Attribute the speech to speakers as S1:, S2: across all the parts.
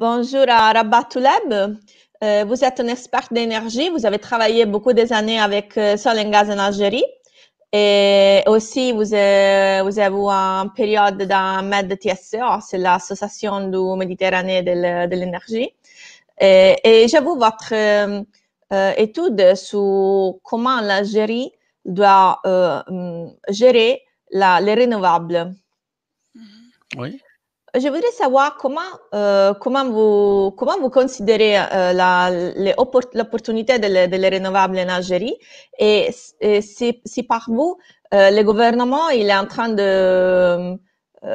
S1: Bonjour à Rabat Touleb. Euh, vous êtes un expert d'énergie. Vous avez travaillé beaucoup des années avec euh, Solengaz en Algérie. Et aussi, euh, vous, avez eu une période dans MED c'est l'association du Méditerranée de, l'énergie. Et, j'avoue votre étude sur comment l'Algérie doit gérer les renouvelables. Oui. Je voudrais savoir comment, euh, comment, vous, comment vous considérez euh, l'opportunité des de renouvelables en Algérie et, si, par vous, euh, le gouvernement il est en train de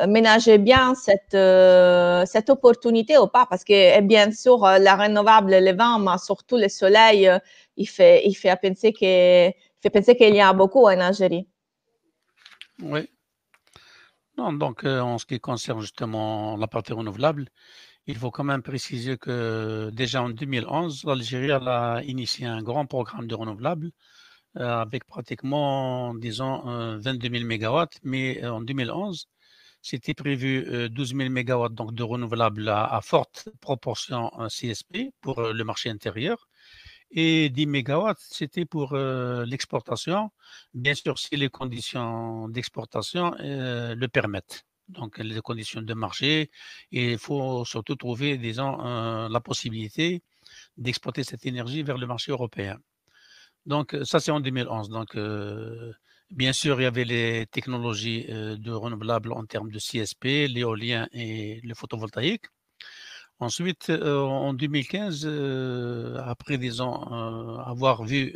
S1: ménager bien cette, cette opportunité ou pas parce que eh bien sûr la renouvelable, le vent, mais surtout le soleil, il fait, il fait penser qu'il y en a beaucoup en Algérie.
S2: Oui, non, donc euh, en ce qui concerne justement la partie renouvelable, il faut quand même préciser que déjà en 2011, l'Algérie a initié un grand programme de renouvelables euh, avec pratiquement, disons, 22 000 MW, mais euh, en 2011, c'était prévu 12 000 MW donc, de renouvelables à forte proportion CSP pour le marché intérieur et 10 mégawatts, c'était pour euh, l'exportation, bien sûr si les conditions d'exportation euh, le permettent. Donc les conditions de marché, il faut surtout trouver, disons, la possibilité d'exporter cette énergie vers le marché européen. Donc euh, ça c'est en 2011. Donc bien sûr il y avait les technologies de renouvelables en termes de CSP, l'éolien et le photovoltaïque. Ensuite, euh, en 2015, euh, après disons, euh, avoir vu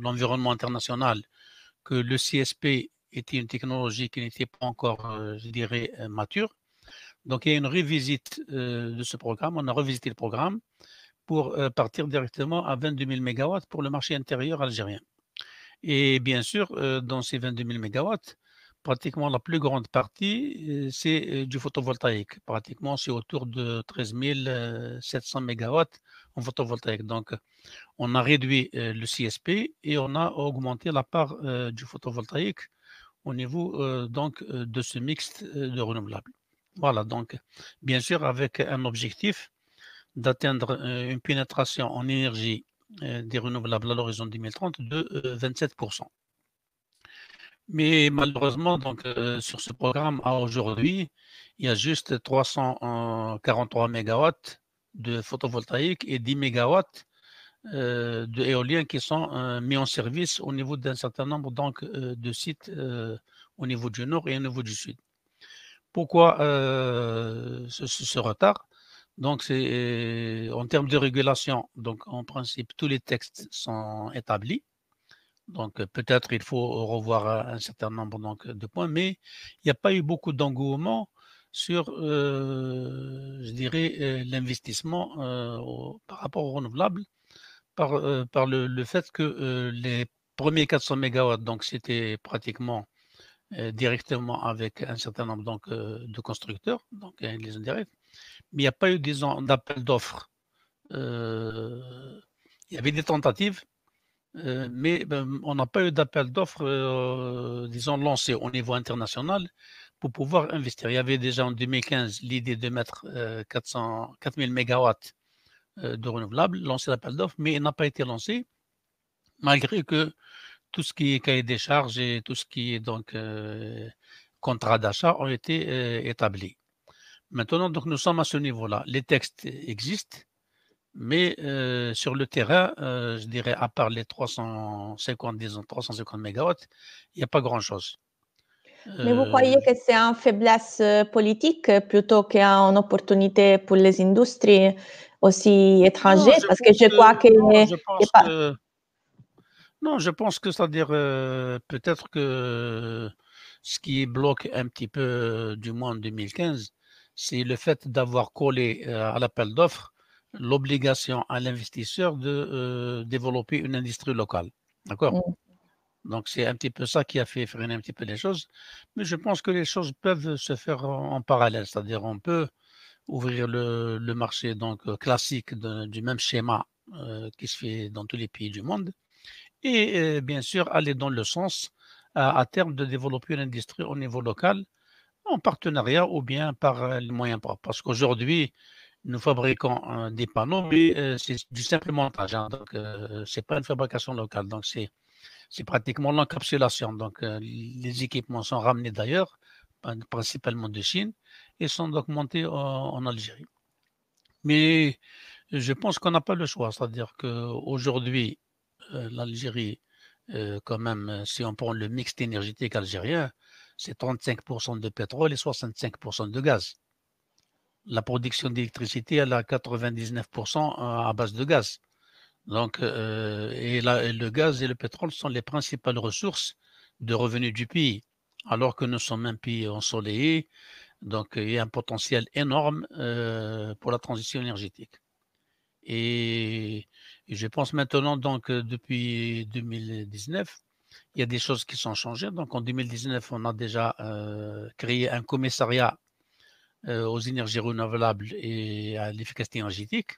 S2: l'environnement international que le CSP était une technologie qui n'était pas encore, je dirais, mature, donc il y a une revisite de ce programme. On a revisité le programme pour partir directement à 22 000 MW pour le marché intérieur algérien. Et bien sûr, dans ces 22 000 MW, pratiquement la plus grande partie, euh, c'est euh, du photovoltaïque. Pratiquement, c'est autour de 13 700 MW en photovoltaïque. Donc, on a réduit euh, le CSP et on a augmenté la part du photovoltaïque au niveau donc de ce mixte de renouvelables. Voilà, donc, bien sûr, avec un objectif d'atteindre une pénétration en énergie des renouvelables à l'horizon 2030 de 27%. Mais malheureusement, donc, euh, sur ce programme, à aujourd'hui, il y a juste 343 euh, MW de photovoltaïque et 10 MW d'éolien de qui sont euh, mis en service au niveau d'un certain nombre donc, de sites au niveau du nord et au niveau du sud. Pourquoi ce, ce, retard donc, c'est en termes de régulation, donc en principe, tous les textes sont établis donc euh, peut-être il faut euh, revoir euh, un certain nombre de points, mais il n'y a pas eu beaucoup d'engouement sur, je dirais, l'investissement par rapport aux renouvelables, par, le, fait que les premiers 400 mégawatts donc c'était pratiquement directement avec un certain nombre donc, de constructeurs, donc hein, les indirects, mais il n'y a pas eu d'appel d'offres. il y avait des tentatives, euh, mais ben, on n'a pas eu d'appel d'offres, euh, disons, lancé au niveau international pour pouvoir investir. Il y avait déjà en 2015 l'idée de mettre 400, 4000 MW de renouvelables, lancer l'appel d'offres, mais il n'a pas été lancé, malgré que tout ce qui est cahier des charges et tout ce qui est donc euh, contrat d'achat ont été établis. Maintenant, donc, nous sommes à ce niveau-là. Les textes existent, mais sur le terrain, je dirais, à part les 350, disons, 350 MW, il n'y a pas grand-chose.
S1: Mais vous croyez que c'est euh, une faiblesse politique plutôt qu'une opportunité pour les industries aussi étrangères Parce que je crois que.
S2: Non, je pense, que, c'est-à-dire, peut-être que ce qui bloque un petit peu, du moins en 2015, c'est le fait d'avoir collé à l'appel d'offres l'obligation à l'investisseur de euh, développer une industrie locale. D'accord mmh. Donc, c'est un petit peu ça qui a fait freiner un petit peu les choses. Mais je pense que les choses peuvent se faire en, parallèle. C'est-à-dire, on peut ouvrir le, marché donc, euh, classique du même schéma euh, qui se fait dans tous les pays du monde. Et bien sûr, aller dans le sens à, à terme de développer une industrie au niveau local en partenariat ou bien par les moyens propres. Parce qu'aujourd'hui, nous fabriquons euh, des panneaux, mais euh, c'est du simple montage. Hein, donc, euh, ce n'est pas une fabrication locale. Donc, c'est pratiquement l'encapsulation. Donc, les équipements sont ramenés d'ailleurs, principalement de Chine, et sont donc montés en, en Algérie. Mais je pense qu'on n'a pas le choix. C'est-à-dire qu'aujourd'hui, l'Algérie, quand même, si on prend le mix énergétique algérien, c'est 35% de pétrole et 65% de gaz la production d'électricité elle est à 99% à base de gaz. Donc, euh, et, le gaz et le pétrole sont les principales ressources de revenus du pays, alors que nous sommes un pays ensoleillé, donc il y a un potentiel énorme euh, pour la transition énergétique. Et, je pense maintenant, donc depuis 2019, il y a des choses qui sont changées. Donc en 2019, on a déjà euh, créé un commissariat euh, aux énergies renouvelables et à l'efficacité énergétique,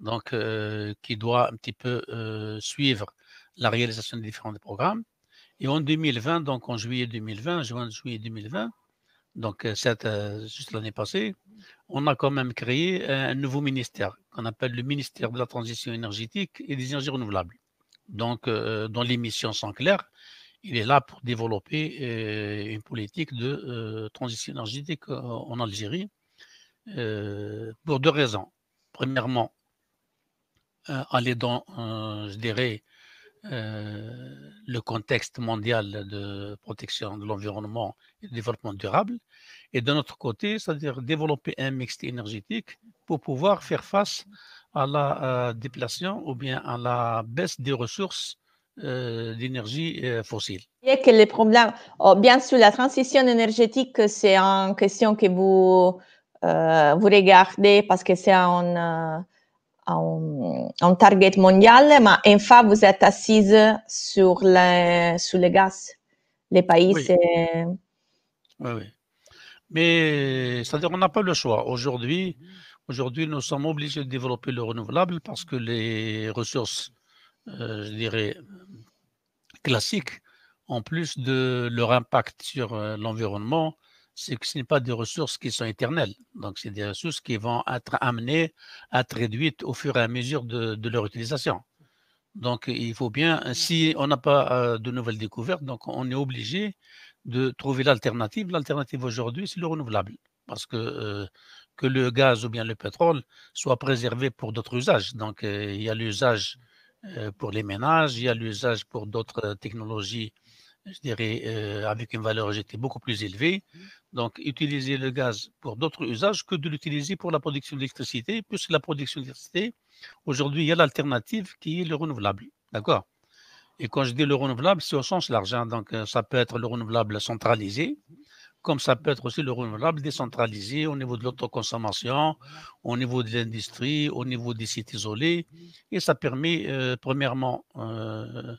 S2: donc euh, qui doit un petit peu euh, suivre la réalisation des différents programmes. Et en 2020, donc en juillet 2020, juin, juillet 2020, donc cette, juste l'année passée, on a quand même créé un nouveau ministère qu'on appelle le ministère de la transition énergétique et des énergies renouvelables. Donc, dont les missions sont claires il est là pour développer euh, une politique de euh, transition énergétique euh, en Algérie pour deux raisons. Premièrement, aller dans, je dirais, le contexte mondial de protection de l'environnement et de développement durable, et d'un notre côté, c'est-à-dire développer un mix énergétique pour pouvoir faire face à la déplacement ou bien à la baisse des ressources euh, d'énergie euh, fossile.
S1: Et que les problèmes, oh, bien sûr, la transition énergétique, c'est une question que vous, euh, vous regardez parce que c'est un, un, un, target mondial, mais enfin, vous êtes assise sur le, sur gaz. Les pays, oui.
S2: Oui, Mais c'est-à-dire qu'on n'a pas le choix. Aujourd'hui, aujourd'hui, nous sommes obligés de développer le renouvelable parce que les ressources euh, je dirais, classique. en plus de leur impact sur euh, l'environnement, c'est que ce n'est pas des ressources qui sont éternelles. Donc, c'est des ressources qui vont être amenées à être réduites au fur et à mesure de, leur utilisation. Donc, il faut bien, si on n'a pas euh, de nouvelles découvertes, donc on est obligé de trouver l'alternative. L'alternative aujourd'hui, c'est le renouvelable. Parce que que le gaz ou bien le pétrole soit préservé pour d'autres usages. Donc, il y a l'usage euh, pour les ménages, il y a l'usage pour d'autres euh, technologies, je dirais, euh, avec une valeur ajoutée beaucoup plus élevée. Donc, utiliser le gaz pour d'autres usages que de l'utiliser pour la production d'électricité, puisque la production d'électricité, aujourd'hui, il y a l'alternative qui est le renouvelable. D'accord Et quand je dis le renouvelable, c'est au sens large. Hein. donc, ça peut être le renouvelable centralisé, comme ça peut être aussi le renouvelable décentralisé au niveau de l'autoconsommation, au niveau de l'industrie, au niveau des sites isolés. Et ça permet, euh, premièrement, euh,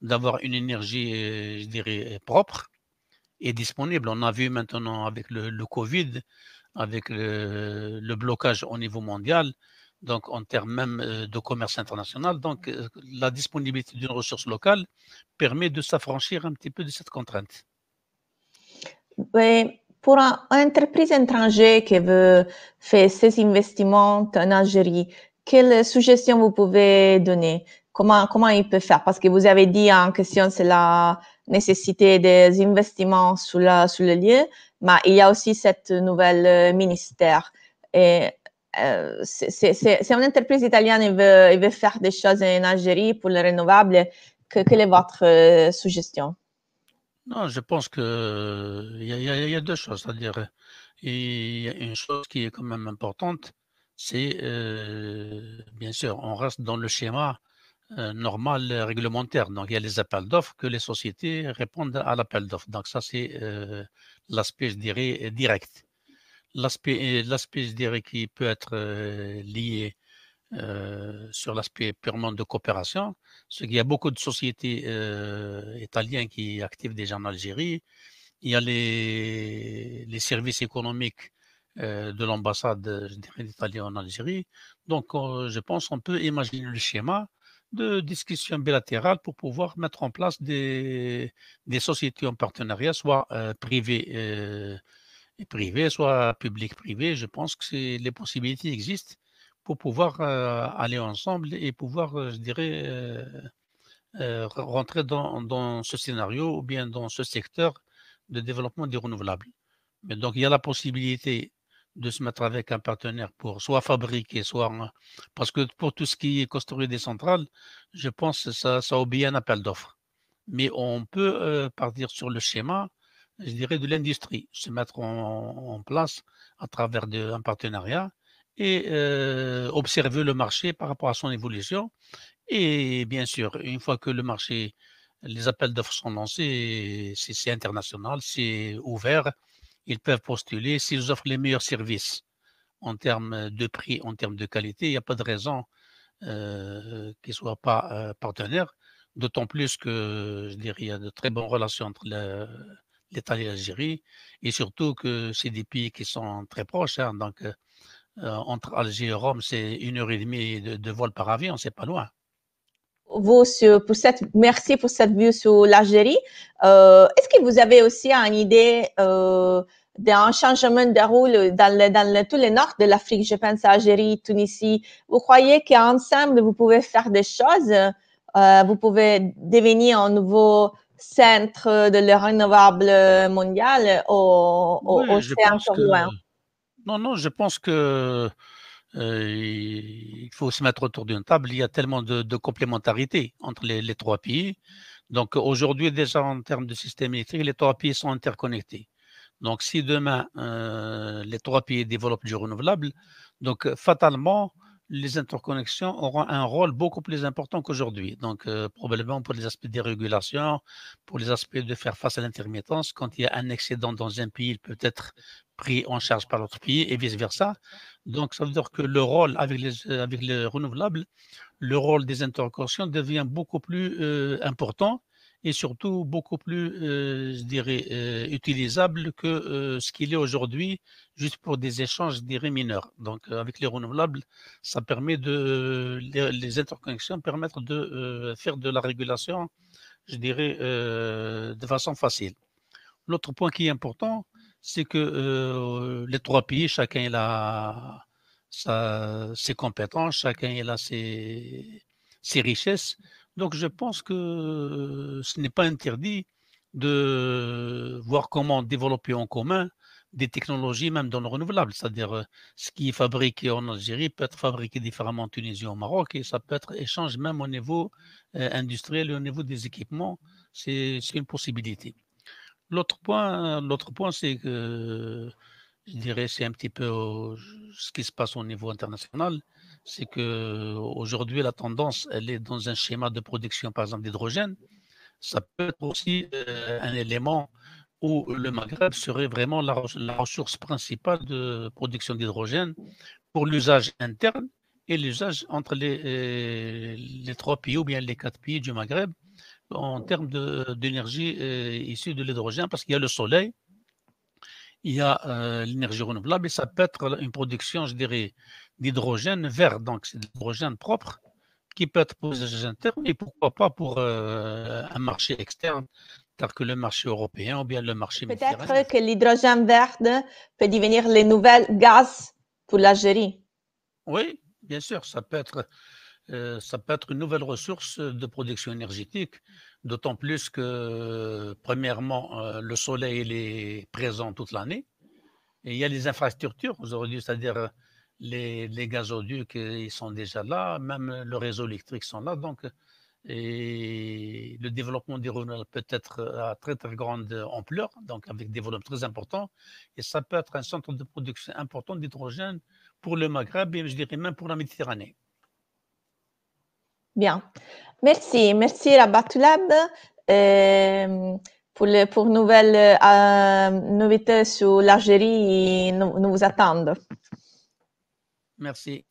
S2: d'avoir une énergie, euh, je dirais, propre et disponible. On a vu maintenant avec le, Covid, avec le, blocage au niveau mondial, donc en termes même de commerce international. Donc la disponibilité d'une ressource locale permet de s'affranchir un petit peu de cette contrainte
S1: pour une entreprise étrangère qui veut faire ses investissements en Algérie, quelles suggestions vous pouvez donner comment, comment il peut faire Parce que vous avez dit en question, c'est la nécessité des investissements sur, sur le lieu, mais il y a aussi cette nouvelle euh, ministère. Et euh, c'est une entreprise italienne qui veut, veut faire des choses en Algérie pour le renouvelable. Que, quelle est votre euh, suggestion
S2: non, je pense qu'il euh, y, a deux choses. C'est-à-dire, il y a une chose qui est quand même importante, c'est, euh, bien sûr, on reste dans le schéma euh, normal réglementaire. Donc, il y a les appels d'offres que les sociétés répondent à l'appel d'offres. Donc, ça, c'est l'aspect, je dirais, direct. L'aspect, je dirais, qui peut être lié euh, sur l'aspect purement de coopération. Ce qu'il y a beaucoup de sociétés euh, italiennes qui activent déjà en Algérie. Il y a les, les services économiques euh, de l'ambassade euh, d'Italie en Algérie. Donc, je pense qu'on peut imaginer le schéma de discussion bilatérale pour pouvoir mettre en place des, des sociétés en partenariat, soit privées, privées, soit publiques privées. Je pense que les possibilités existent pour pouvoir euh, aller ensemble et pouvoir, euh, je dirais, euh, rentrer dans, ce scénario ou bien dans ce secteur de développement des renouvelables. Mais donc, il y a la possibilité de se mettre avec un partenaire pour soit fabriquer, soit... Parce que pour tout ce qui est construit des centrales, je pense que ça, obéit à un appel d'offres. Mais on peut partir sur le schéma, je dirais, de l'industrie, se mettre en, place à travers un partenariat et euh, observer le marché par rapport à son évolution. Et bien sûr, une fois que le marché, les appels d'offres sont lancés, c'est international, c'est ouvert, ils peuvent postuler s'ils offrent les meilleurs services en termes de prix, en termes de qualité. Il n'y a pas de raison euh, qu'ils ne soient pas euh, partenaires, d'autant plus que, je dirais, il y a de très bonnes relations entre l'État et l'Algérie, et surtout que c'est des pays qui sont très proches. Hein. donc, euh, entre Alger et Rome, c'est une heure et demie de, vol par avion, c'est pas loin.
S1: Vous, pour cette, merci pour cette vue sur l'Algérie. Euh, est-ce que vous avez aussi une idée euh, d'un changement de rôle dans, dans tout le nord de l'Afrique, je pense à Algérie, Tunisie Vous croyez qu'ensemble, vous pouvez faire des choses Vous pouvez devenir un nouveau centre de l'énergie renouvelable mondial au, au,
S2: non, non, je pense qu'il euh, faut se mettre autour d'une table. Il y a tellement de, complémentarité entre les, trois pays. Donc aujourd'hui, déjà en termes de système électrique, les trois pays sont interconnectés. Donc si demain, euh, les trois pays développent du renouvelable, donc fatalement, les interconnexions auront un rôle beaucoup plus important qu'aujourd'hui. Donc, euh, probablement pour les aspects de régulation, pour les aspects de faire face à l'intermittence, quand il y a un excédent dans un pays, il peut être pris en charge par l'autre pays et vice-versa. Donc, ça veut dire que le rôle avec les, avec les renouvelables, le rôle des interconnexions devient beaucoup plus euh, important et surtout beaucoup plus, euh, je dirais, euh, utilisable que ce qu'il est aujourd'hui, juste pour des échanges, je dirais, mineurs. Donc, avec les renouvelables, ça permet de, les, les interconnexions permettent de faire de la régulation, je dirais, de façon facile. L'autre point qui est important, c'est que euh, les trois pays, chacun a ses compétences, chacun a ses, richesses. Donc je pense que euh, ce n'est pas interdit de voir comment développer en commun des technologies même dans le renouvelable, c'est-à-dire euh, ce qui est fabriqué en Algérie peut être fabriqué différemment en Tunisie, ou au Maroc, et ça peut être échangé même au niveau industriel et au niveau des équipements, c'est une possibilité. L'autre point, point, c'est que je dirais c'est un petit peu euh, ce qui se passe au niveau international, c'est que aujourd'hui la tendance, elle est dans un schéma de production, par exemple d'hydrogène. Ça peut être aussi euh, un élément où le Maghreb serait vraiment la, ressource principale de production d'hydrogène pour l'usage interne et l'usage entre les euh, trois pays ou bien les quatre pays du Maghreb en termes d'énergie euh, issue de l'hydrogène parce qu'il y a le soleil, il y a euh, l'énergie renouvelable et ça peut être une production, je dirais, d'hydrogène vert, donc c'est de l'hydrogène propre qui peut être pour les internes et pourquoi pas pour euh, un marché externe, car que le marché européen ou bien le marché Peut-être
S1: que l'hydrogène vert peut devenir les nouvelles gaz pour l'Algérie.
S2: Oui, bien sûr, ça peut être euh, ça peut être une nouvelle ressource de production énergétique, d'autant plus que, premièrement, euh, le soleil est présent toute l'année. Et il y a les infrastructures aujourd'hui, c'est-à-dire euh, les, gazoducs, ils sont déjà là, même le réseau électrique sont là. Donc, et le développement des renouvelables peut être à très, très grande ampleur, donc avec des volumes très importants. Et ça peut être un centre de production important d'hydrogène pour le Maghreb et je dirais même pour la Méditerranée.
S1: Bien. Merci. Merci Rabat Lab euh, pour, le, pour nouvelles euh, sur l'Algérie. Nous, nous vous attendons.
S2: Merci.